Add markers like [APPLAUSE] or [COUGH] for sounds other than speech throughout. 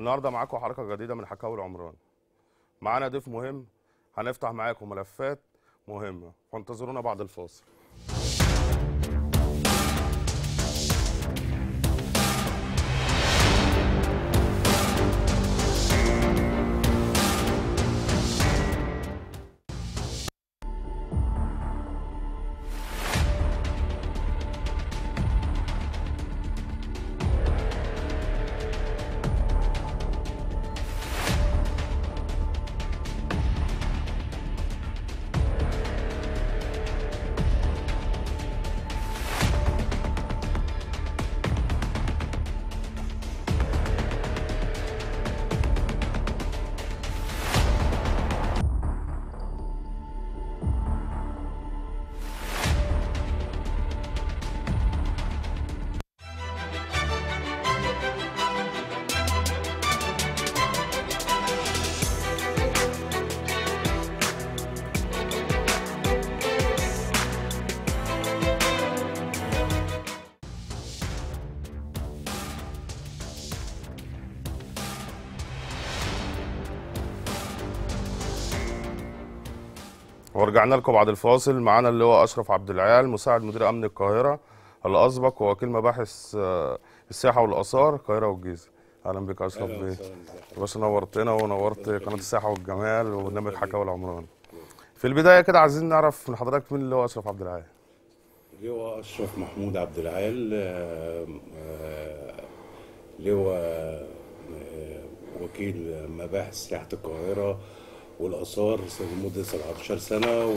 النهارده معاكم حركه جديده من حكاوي العمران معانا ضيف مهم هنفتح معاكم ملفات مهمه فانتظرونا بعد الفاصل ورجعنا لكم بعد الفاصل معانا اللي هو اشرف عبد العال مساعد مدير امن القاهره الاسبق ووكيل مباحث آه، السياحه والاثار القاهره والجيزه اهلا بك اشرف بيه يا باشا نورتنا ونورت قناه السياحه والجمال وبرنامج حكاوي العمران في البدايه كده عايزين نعرف من حضرتك مين اللي هو اشرف عبد العال هو اشرف محمود عبد العال آه، لواء آه، وكيل مباحث سياحه القاهره والاثار لمده 17 سنه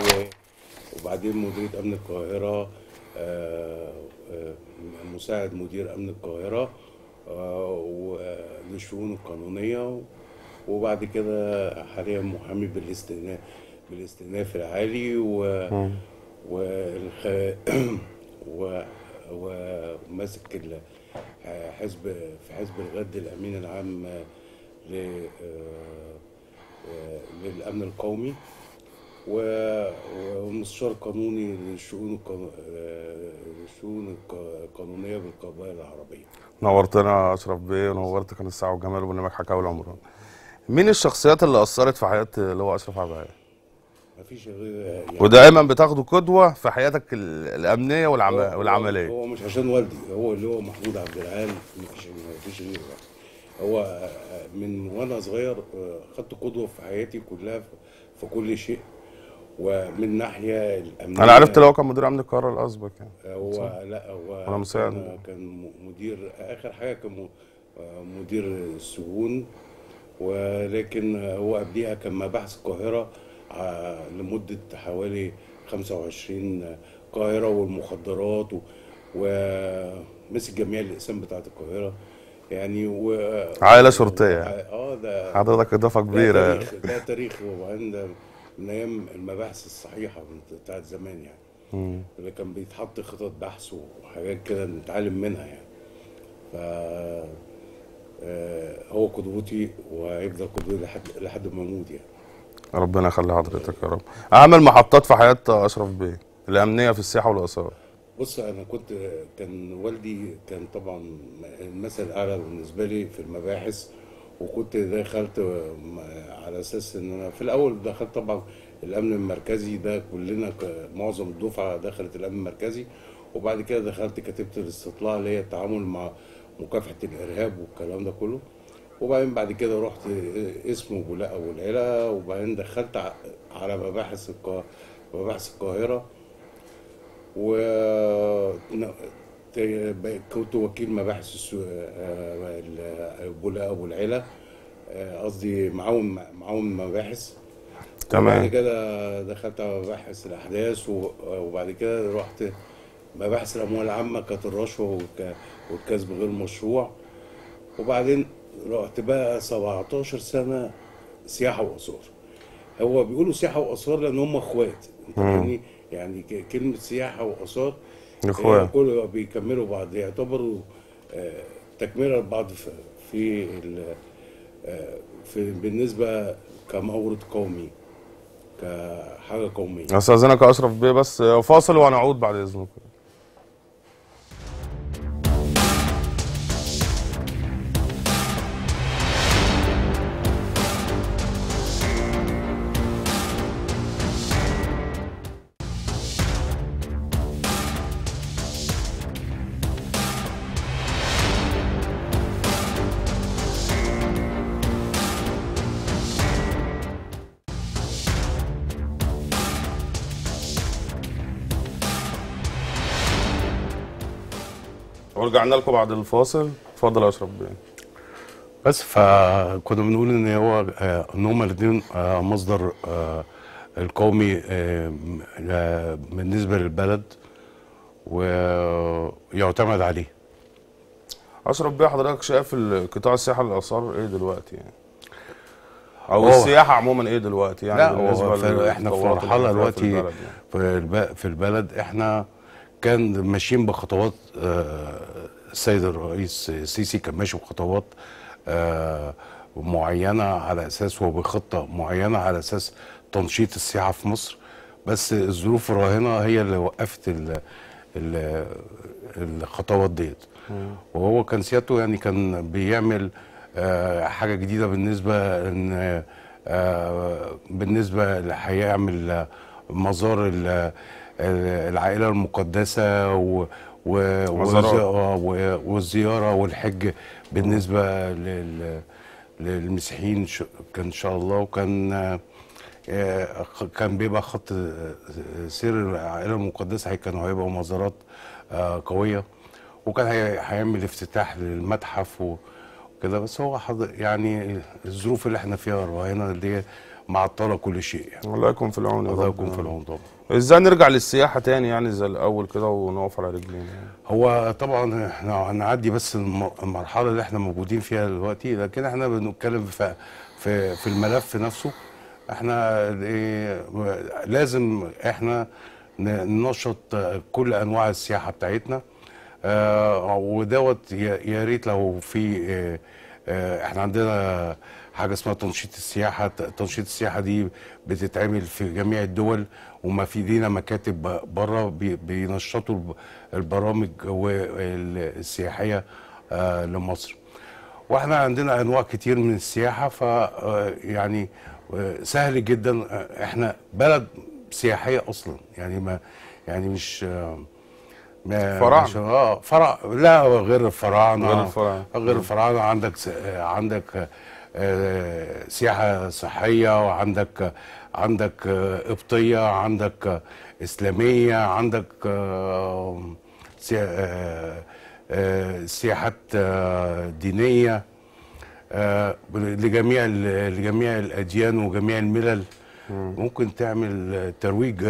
وبعدين مديريه امن القاهره آه، آه، مساعد مدير امن القاهره آه، للشؤون القانونيه وبعد كده حاليا محامي بالاستئناف بالاستئناف العالي و [CLEARS THROAT] و وماسك حزب في حزب الغد الامين العام ل للامن القومي والمستشار القانوني للشؤون الشؤون القانونيه بالقضايا العربيه. نورتنا يا اشرف بيه ونورتك كان الساعه وجمال وبرنامج حكاوي العمران. مين الشخصيات اللي اثرت في حياه اللي هو اشرف عبد مفيش غير يعني ودائما بتاخده قدوه في حياتك الامنيه والعم... والعمليه هو مش عشان والدي هو اللي هو محمود عبد العال مفيش مفيش غيره هو من وانا صغير آه، خدت قدوه في حياتي كلها في كل شيء ومن ناحيه الامنيه انا عرفت لو كان مدير امن القاهره الاسبق يعني آه، هو لا هو ولا كان مدير اخر حاجه كان آه، مدير السجون ولكن هو قبليها كان مباحث القاهره لمده حوالي 25 القاهره والمخدرات ومسك جميع الاقسام بتاعه القاهره يعني و... عائله شرطيه اه ده حضرتك اضافه كبيره ده تاريخ ده تاريخ وبعدين ده من ايام المباحث الصحيحه بتاعت زمان يعني مم. اللي كان بيتحط خطط بحث وحاجات كده نتعلم منها يعني ف آه، هو قدوتي وهيفضل قدوتي لحد لحد ما اموت يعني ربنا يخلي حضرتك يا رب اعمل محطات في حياه اشرف بيه الامنيه في السياحه والاثار بص انا كنت كان والدي كان طبعا المثل الاعلى بالنسبه لي في المباحث وكنت دخلت على اساس ان انا في الاول دخلت طبعا الامن المركزي ده كلنا معظم الدفعه دخلت الامن المركزي وبعد كده دخلت كتبت الاستطلاع اللي هي التعامل مع مكافحه الارهاب والكلام ده كله وبعدين بعد كده رحت اسمه بولاء العيله وبعدين دخلت على مباحث مباحث القاهره و كنت وكيل مباحث البولاء آه، ابو العيله آه، قصدي معاون معاون مباحث تمام بعد كده دخلت على مباحث الاحداث وبعد كده رحت مباحث الاموال العامه كانت الرشوه والكسب غير مشروع وبعدين رحت بقى 17 سنه سياحه واثار هو بيقولوا سياحه واثار لان هم اخوات يعني يعني كلمه سياحه واثار اخويا آه، كله بيكملوا بعض يعتبروا آه، تكمله لبعض في في آه، بالنسبه كمورد قومي كحاجه قوميه استاذنك اشرف بيه بس فاصل وهنعود بعد اذنكم رجعنا لكم بعد الفاصل اتفضل يا اشرف يعني. بس فكنا بنقول ان هو آه، ان هما الاثنين آه، مصدر آه، القومي بالنسبه للبلد ويعتمد عليه اشرف بيه حضرتك شايف قطاع السياحه للاثار ايه دلوقتي يعني او أوه. السياحه عموما ايه دلوقتي يعني لا بالنسبه احنا في مرحله دلوقتي يعني؟ في, يعني. في البلد احنا كان ماشيين بخطوات آه، السيد الرئيس السيسي كان ماشي بخطوات آه، معينه على اساس وبخطه معينه على اساس تنشيط السياحه في مصر بس الظروف الراهنه هي اللي وقفت الخطوات ديت وهو كان سيادته يعني كان بيعمل آه، حاجه جديده بالنسبه ان بالنسبه هيعمل مزار العائله المقدسه و والزياره آه، والحج بالنسبه لل للمسيحيين كان ان شاء الله وكان آه، كان بيبقى خط آه، سير العائله المقدسه كانوا هيبقوا مزارات قويه وكان هيعمل افتتاح للمتحف وكده بس هو يعني الظروف اللي احنا فيها راهنه ديت معطله كل شيء يعني الله يكون في العون يا رب الله يكون في العون طبعا ازاي نرجع للسياحه تاني يعني زي الاول كده ونقف على رجلينا يعني؟ هو طبعا احنا هنعدي بس المرحله اللي احنا موجودين فيها دلوقتي لكن احنا بنتكلم في في, في الملف نفسه احنا إيه، لازم احنا ننشط كل انواع السياحه بتاعتنا آه، ودوت يا ريت لو في آه، آه، احنا عندنا حاجه اسمها تنشيط السياحه تنشيط السياحه دي بتتعمل في جميع الدول وما في دينا مكاتب بره بينشطوا البرامج السياحيه آه، لمصر واحنا عندنا انواع كتير من السياحه ف آه، يعني آه، سهل جدا احنا بلد سياحيه اصلا يعني ما يعني مش ما فرع اه فرع لا غير الفراعنه غير الفراعنه غير الفراعنه عندك عندك آه، سياحه صحيه وعندك عندك قبطيه آه، عندك آه، اسلاميه عندك سياحات دينيه لجميع لجميع الاديان وجميع الملل ممكن تعمل ترويج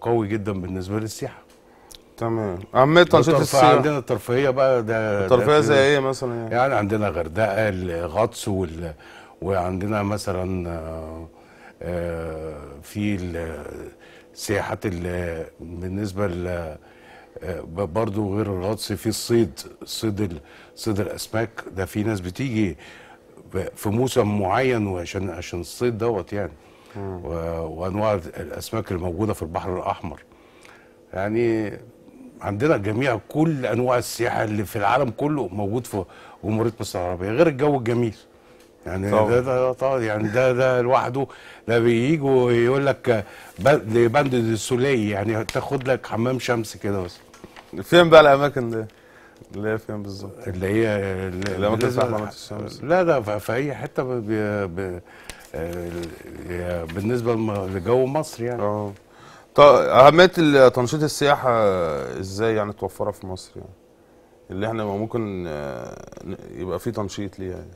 قوي جدا بالنسبه للسياحه تمام عامة تنشيط السياحه عندنا الترفيهيه بقى ده الترفيهيه زي ايه مثلا يعني, يعني عندنا غردقه الغطس وال... وعندنا مثلا آه، في السياحات بالنسبه ل... آه، برضه غير الغطس في الصيد صيد صيد الاسماك ده في ناس بتيجي في موسم معين وعشان عشان الصيد دوت يعني وانواع الاسماك الموجوده في البحر الاحمر يعني عندنا جميع كل انواع السياحه اللي في العالم كله موجود في جمهوريه مصر العربيه غير الجو الجميل يعني طبعا. ده ده طبعا يعني ده ده لوحده ده بييجوا يقول لك باند دي سولي يعني تاخد لك حمام شمس كده بس فين بقى الاماكن دي؟ اللي هي فين بالظبط؟ اللي هي الاماكن بتاعت حمامات الشمس لا ده في اي حته بي بي آه، بالنسبه لجو مصر يعني اه طيب اهميه تنشيط السياحه ازاي يعني توفرها في مصر يعني اللي احنا ممكن يبقى في تنشيط ليها يعني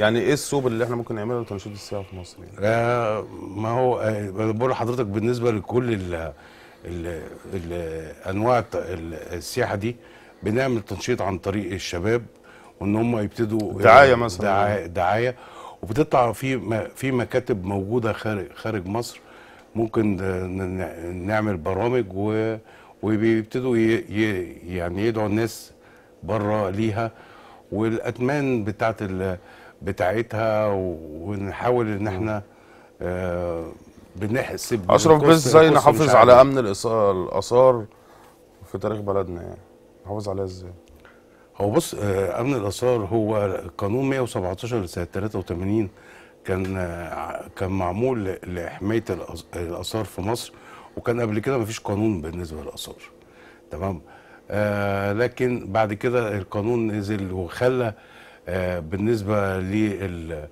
يعني ايه السوب اللي احنا ممكن نعمله لتنشيط السياحه في مصر يعني؟ لا آه، ما هو آه، بقول لحضرتك بالنسبه لكل ال ال انواع السياحه دي بنعمل تنشيط عن طريق الشباب وان هم يبتدوا دعايه مثلا دعايه, دعاية وبتطلع في في مكاتب موجوده خارج خارج مصر ممكن نعمل برامج و... وبيبتدوا ي... يعني يدعوا الناس بره ليها والاتمان بتاعت ال... بتاعتها ونحاول ان احنا آه، بنحسب اشرف بس ازاي نحافظ على امن الاثار في تاريخ بلدنا يعني نحافظ عليها ازاي هو بص آه، امن الاثار هو قانون 117 لسنه 83 كان كان معمول لحمايه الاثار في مصر وكان قبل كده مفيش قانون بالنسبه للاثار تمام آه لكن بعد كده القانون نزل وخلى آه بالنسبه لل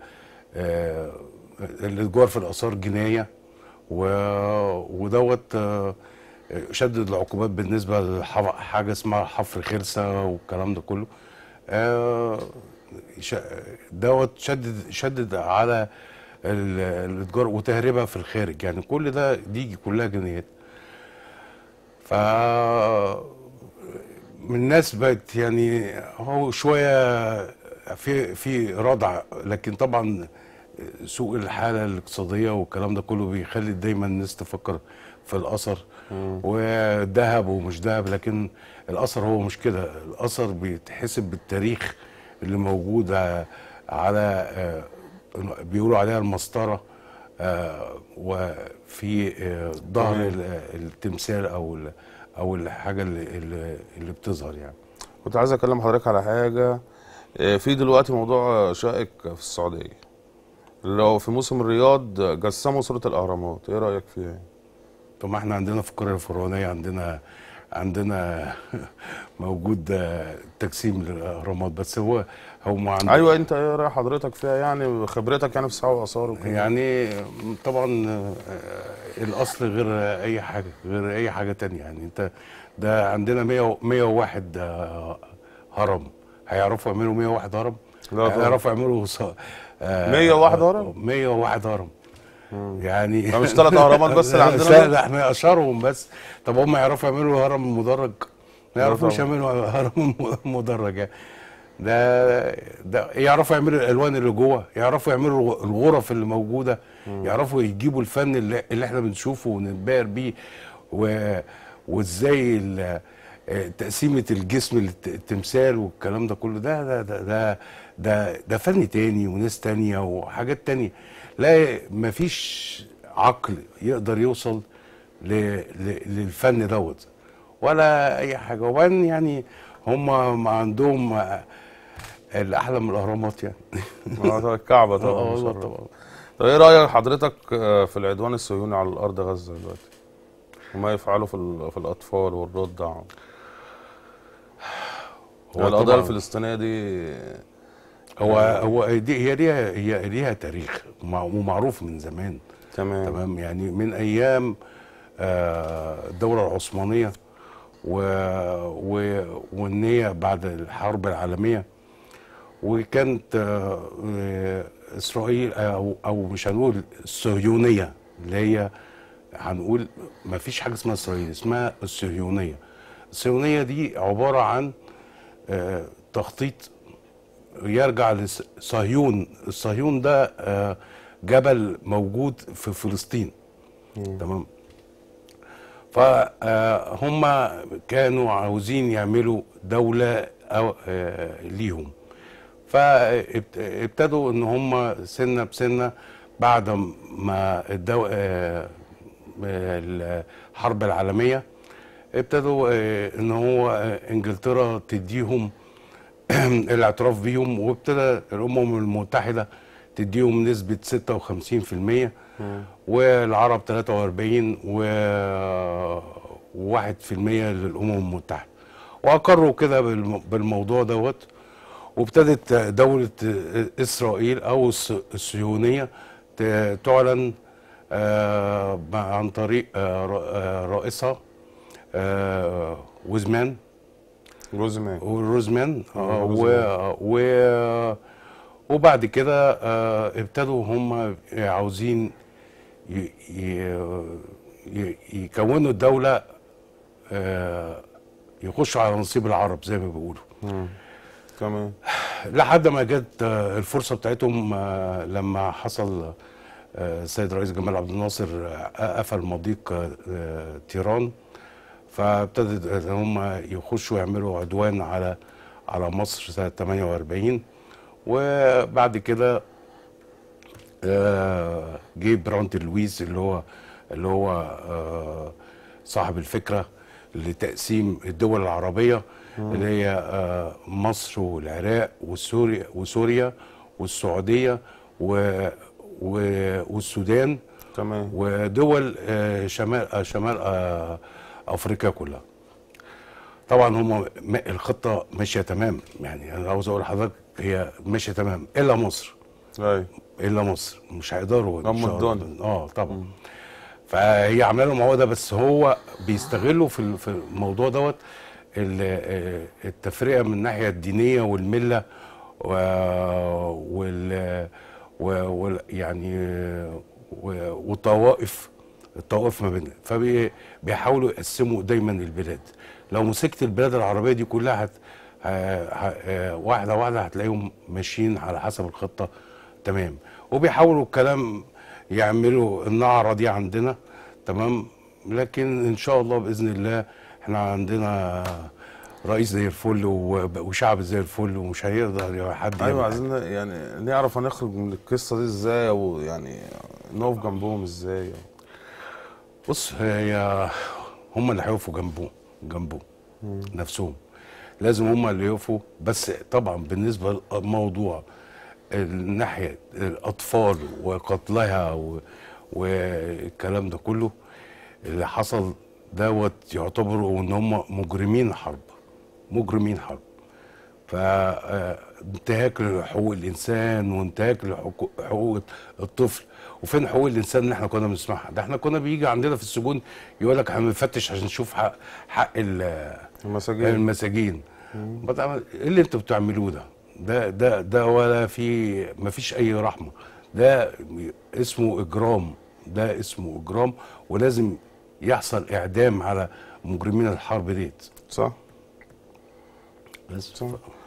آه الاتجار في الاثار جنايه ودوت آه شدد العقوبات بالنسبه لحاجه اسمها حفر خرسه والكلام ده كله آه دوت شدد شدد على الاتجار وتهريبها في الخارج يعني كل ده دي كلها جنيهات ف من الناس بقت يعني هو شويه في في ردع لكن طبعا سوء الحاله الاقتصاديه والكلام ده كله بيخلي دايما الناس تفكر في الاثر وذهب ومش ذهب لكن الاثر هو مش كده الاثر بيتحسب بالتاريخ اللي موجوده آه، على آه، بيقولوا عليها المسطره آه، وفي ظهر التمثال او او الحاجه اللي اللي بتظهر يعني كنت عايز اكلم حضرتك على حاجه في دلوقتي موضوع شائك في السعوديه لو في موسم الرياض جسموا صوره الاهرامات ايه رايك فيها طب ما احنا عندنا في القريه الفرعونيه عندنا عندنا [LAUGHS] موجود آه، تقسيم للاهرامات بس هو ما عندنا ايوه انت ايه راي حضرتك فيها يعني خبرتك يعني في سحاب الاثار وكده يعني طبعا آه، آه، الاصل غير اي حاجه غير اي حاجه تانية يعني انت ده عندنا 101 هرم هيعرفوا يعملوا 101 هرم لا هيعرفوا يعملوا 101 هرم 101 هرم [LAUGHS] يعني مش ثلاث اهرامات بس اللي [LAUGHS] عندنا لا احنا اشهرهم بس طب هم يعرفوا يعملوا هرم مدرج ما يعرفوش يعملوا هرم مدرج يعني. ده ده يعرفوا يعملوا الالوان اللي جوه يعرفوا يعملوا الغرف اللي موجوده يعرفوا يجيبوا الفن اللي, اللي احنا بنشوفه ونتبهر بيه و... وازاي ال... آه، تقسيمه الجسم التمثال والكلام ده كله ده ده ده ده, ده فن تاني وناس تانيه وحاجات تانيه لا مفيش عقل يقدر يوصل للفن دوت ولا اي حاجه وبعدين يعني هم عندهم الاحلى من الاهرامات يعني [LAUGHS] الكعبه آه، طبعا اه طبعا طب ايه رايك حضرتك آه، في العدوان الصهيوني على الارض غزه دلوقتي وما يفعله في في الاطفال والرضع آه، هو القضيه الفلسطينيه دي هو هو دي هي ليها هي ليها تاريخ ومعروف من زمان تمام تمام يعني من ايام آه، الدوله العثمانيه و... و... وان هي بعد الحرب العالميه وكانت آه، اسرائيل او او مش هنقول الصهيونيه اللي هي هنقول ما فيش حاجه اسمها اسرائيل اسمها الصهيونيه الصهيونيه دي عباره عن آه، تخطيط يرجع لصهيون الصهيون ده آه، جبل موجود في فلسطين تمام فهم آه، كانوا عاوزين يعملوا دولة آه، ليهم فابتدوا ان هم سنة بسنة بعد ما الدو... الحرب العالمية ابتدوا ان هو انجلترا تديهم [CLEARS THROAT] الاعتراف بيهم وابتدى الامم المتحده تديهم نسبه 56% والعرب 43 و 1% للامم المتحده واقروا كده بالموضوع دوت وابتدت دوله اسرائيل او الصهيونيه تعلن آه، عن طريق آه، آه، رئيسها وزمان روزمان آه، آه، روزمان و, و وبعد كده آه، ابتدوا هم عاوزين يكونوا الدولة يخشوا على نصيب العرب زي ما بيقولوا تمام لحد ما جت الفرصة بتاعتهم لما حصل السيد رئيس جمال عبد الناصر قفل مضيق تيران فابتدت ان هم يخشوا يعملوا عدوان على على مصر سنه 48 وبعد كده آه، جه برانت لويس اللي هو اللي هو آه، صاحب الفكره لتقسيم الدول العربيه اللي هي آه، مصر والعراق وسوريا وسوريا والسعوديه و والسودان تمام ودول شمال شمال افريقيا كلها طبعا هم الخطه ماشيه تمام يعني انا عاوز اقول لحضرتك هي ماشيه تمام الا مصر ايوه الا مصر مش هيقدروا اه طبعا مم. فهي عامله لهم هو ده بس هو بيستغلوا في في الموضوع دوت آه، التفرقه من الناحيه الدينيه والمله وال يعني والطوائف الطوائف ما بيننا فبيحاولوا يقسموا دايما البلاد لو مسكت البلاد العربيه دي كلها هت... ه... ه... آه، واحده واحده هتلاقيهم ماشيين على حسب الخطه تمام وبيحاولوا الكلام يعملوا النعره دي عندنا تمام لكن ان شاء الله باذن الله احنا عندنا رئيس زي الفل وشعب زي الفل ومش هيقدر حد ايوه عايزين يعني نعرف هنخرج من القصه دي ازاي ويعني نقف جنبهم ازاي بص هي هم اللي هيقفوا جنبه جنبه نفسهم لازم هم اللي يقفوا بس طبعا بالنسبه للموضوع الناحيه الاطفال وقتلها والكلام ده كله اللي حصل دوت يعتبروا ان هم مجرمين حرب مجرمين حرب ف آه، انتهاك لحقوق الانسان وانتهاك لحقوق الطفل وفين حقوق الانسان اللي احنا كنا بنسمعها ده احنا كنا بيجي عندنا في السجون يقول لك احنا بنفتش عشان نشوف حق حق المساجين المساجين ايه اللي انتوا بتعملوه ده ده ده ده ولا في ما فيش اي رحمه ده اسمه اجرام ده اسمه اجرام ولازم يحصل اعدام على مجرمين الحرب ديت صح بس صح.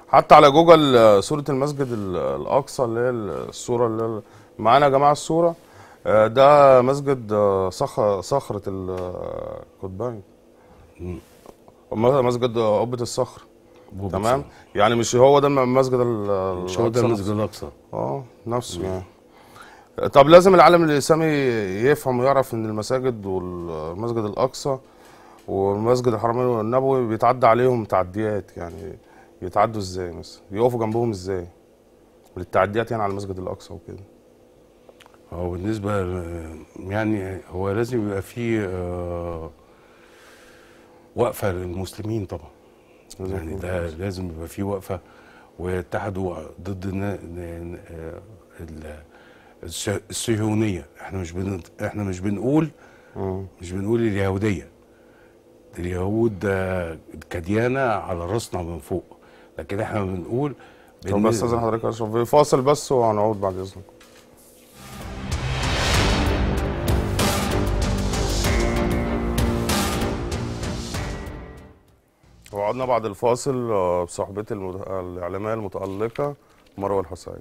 حتى على جوجل آه، صوره المسجد الاقصى اللي هي الصوره اللي معانا يا جماعه الصوره آه، ده مسجد آه، صخره القطبين مسجد قبه الصخر تمام يعني مش هو ده المسجد الاقصى مش هو ده المسجد الاقصى اه نفسه يعني طب لازم العالم الاسلامي يفهم ويعرف ان المساجد والمسجد الاقصى والمسجد الحرمين والنبوي بيتعدى عليهم تعديات يعني يتعدوا ازاي مثلا يقفوا جنبهم ازاي للتعديات يعني على المسجد الاقصى وكده هو بالنسبه يعني هو لازم يبقى في آه، وقفه للمسلمين طبعا يعني ده لازم يبقى في وقفه ويتحدوا ضد آه، الصهيونيه احنا مش احنا مش بنقول مش بنقول اليهوديه اليهود آه، كديانه على راسنا من فوق لكن احنا بنقول طب بس استاذن حضرتك اشرف فاصل بس وهنعود بعد اذنكم وقعدنا بعد الفاصل آه، بصحبتي الاعلاميه المتالقه مروه الحسين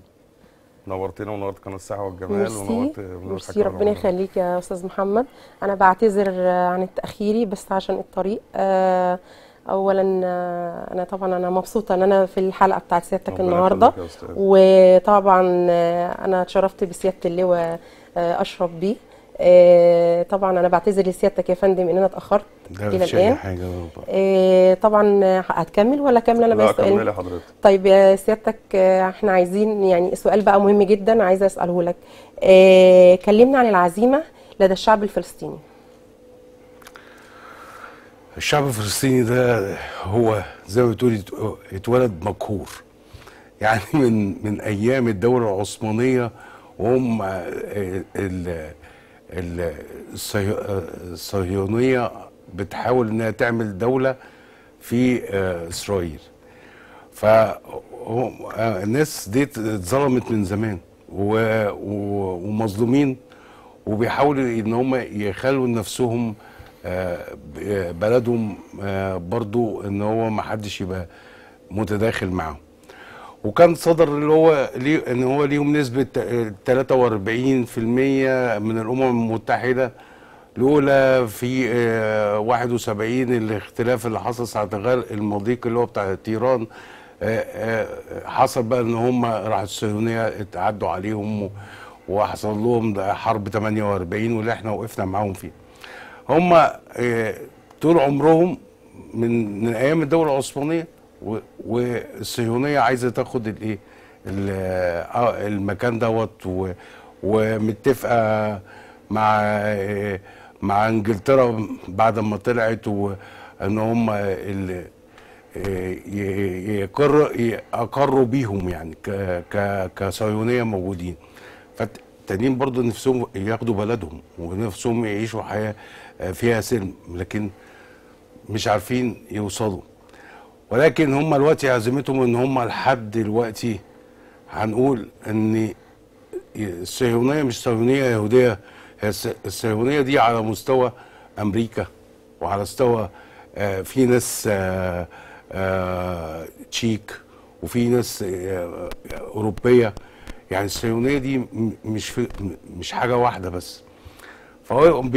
نورتنا ونورت قناه الساحه والجمال ونورت ونورت ميرسي ربنا يخليك يا استاذ محمد انا بعتذر آه، عن تاخيري بس عشان الطريق آه اولا انا طبعا انا مبسوطه ان انا في الحلقه بتاعت سيادتك النهارده وطبعا انا اتشرفت بسياده اللواء آه، اشرف بيه آه، طبعا انا بعتذر لسيادتك يا فندم ان انا اتاخرت الى الان حاجة آه، طبعا هتكمل ولا اكمل انا بس سؤال حضرتك طيب سيادتك احنا عايزين يعني سؤال بقى مهم جدا عايزه اساله لك كلمنا عن العزيمه لدى الشعب الفلسطيني الشعب الفلسطيني ده هو زي ما بتقول اتولد مقهور يعني من من ايام الدوله العثمانيه وهم آه، الصهيونيه بتحاول انها تعمل دوله في آه، اسرائيل فالناس آه، دي اتظلمت من زمان ومظلومين وبيحاولوا ان هم يخلوا نفسهم آه، بلدهم آه، برضو ان هو ما حدش يبقى متداخل معاهم وكان صدر اللي هو ليه ان هو ليهم نسبه 43% من الامم المتحده الاولى في 71 آه، الاختلاف اللي حصل ساعه غرق المضيق اللي هو بتاع تيران حصل بقى ان هم راح الصهيونيه اتعدوا عليهم وحصل لهم حرب 48 واللي احنا وقفنا معاهم فيها هم آه، طول عمرهم من من ايام الدوله العثمانيه والصهيونيه عايزه تاخد الايه آه، المكان دوت ومتفقه مع آه، مع انجلترا بعد ما طلعت وان هم يقر اقروا بيهم يعني كصهيونيه موجودين التانيين برضه نفسهم ياخدوا بلدهم ونفسهم يعيشوا حياه آه، فيها سلم لكن مش عارفين يوصلوا ولكن هم الوقت عزيمتهم ان هم لحد دلوقتي هنقول ان الصهيونيه مش صهيونيه يهوديه هي الصهيونيه دي على مستوى امريكا وعلى مستوى آه، في ناس آه، تشيك وفي ناس اوروبيه يعني الصهيونيه دي مش في مش حاجه واحده بس فهم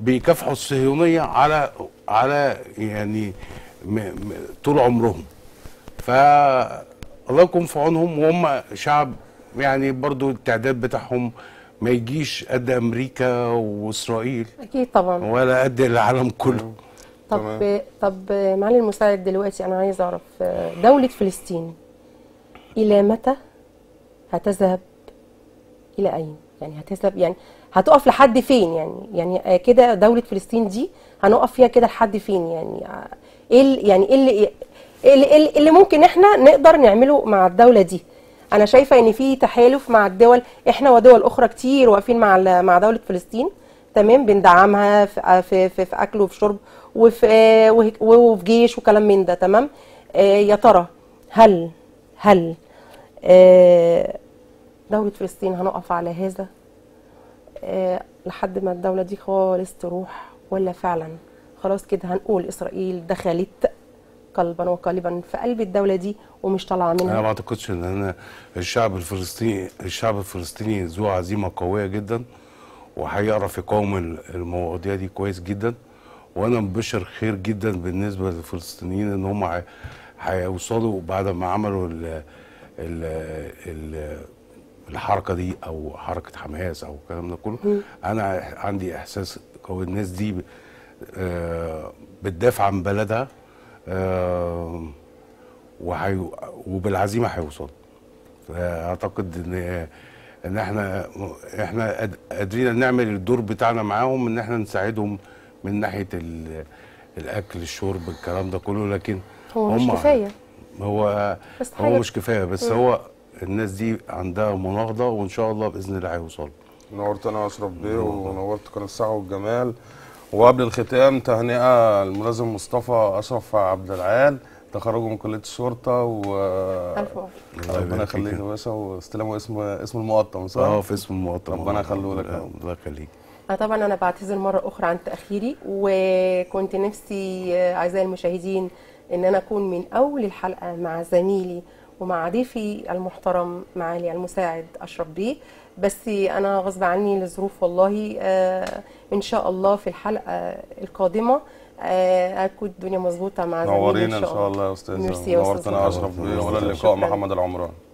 بيكافحوا الصهيونيه على على يعني طول عمرهم فالله يكون في عونهم وهم شعب يعني برضو التعداد بتاعهم ما يجيش قد امريكا واسرائيل اكيد طبعا ولا قد العالم كله طب طب معالي المساعد دلوقتي انا عايز اعرف دوله فلسطين الى متى هتذهب الى اين يعني هتذهب يعني هتقف لحد فين يعني يعني كده دوله فلسطين دي هنقف فيها كده لحد فين يعني ايه يعني ايه اللي إيه اللي, إيه إيه اللي ممكن احنا نقدر نعمله مع الدوله دي انا شايفه ان في تحالف مع الدول احنا ودول اخرى كتير واقفين مع مع دوله فلسطين تمام بندعمها في في في, في اكل وفي شرب وفي وفي جيش وكلام من ده تمام آه يا ترى هل هل آه دولة فلسطين هنقف على هذا آه، لحد ما الدولة دي خالص تروح ولا فعلا خلاص كده هنقول إسرائيل دخلت قلبا وقالبا في قلب الدولة دي ومش طالعة منها أنا ما أعتقدش إن أنا الشعب الفلسطيني الشعب الفلسطيني ذو عزيمة قوية جدا وهيعرف يقاوم المواضيع دي كويس جدا وأنا مبشر خير جدا بالنسبة للفلسطينيين إن هم هيوصلوا بعد ما عملوا ال ال ال الحركه دي او حركه حماس او الكلام ده كله انا عندي احساس قوي الناس دي آه، بتدافع عن بلدها آه، وبالعزيمه هيوصل فاعتقد ان ان احنا احنا قادرين نعمل الدور بتاعنا معاهم ان احنا نساعدهم من ناحيه الاكل الشرب الكلام ده كله لكن هو مش كفايه هو بس هو مش كفايه بس هو الناس دي عندها مناهضه وان شاء الله باذن الله هيوصلوا نورت انا اشرف بيه ونورت كل الصحه والجمال وقبل الختام تهنئه الملازم مصطفى اشرف عبد العال تخرجه من كليه الشرطه و ربنا يخليك يا باشا واستلموا اسم اسم المقطم صح؟ اه في اسم المقطم ربنا يخليه لك الله يخليك آه، طبعا انا بعتذر مره اخرى عن تاخيري وكنت نفسي آه، اعزائي المشاهدين ان انا اكون من اول الحلقه مع زميلي ومع ضيفي المحترم معالي المساعد أشرف بيه بس أنا غصب عني لظروف والله آه، إن شاء الله في الحلقة القادمة هتكون آه، الدنيا مظبوطة مع زميلي إن شاء الله نورينا إن شاء الله يا نورتنا أشرف بيه اللقاء محمد العمران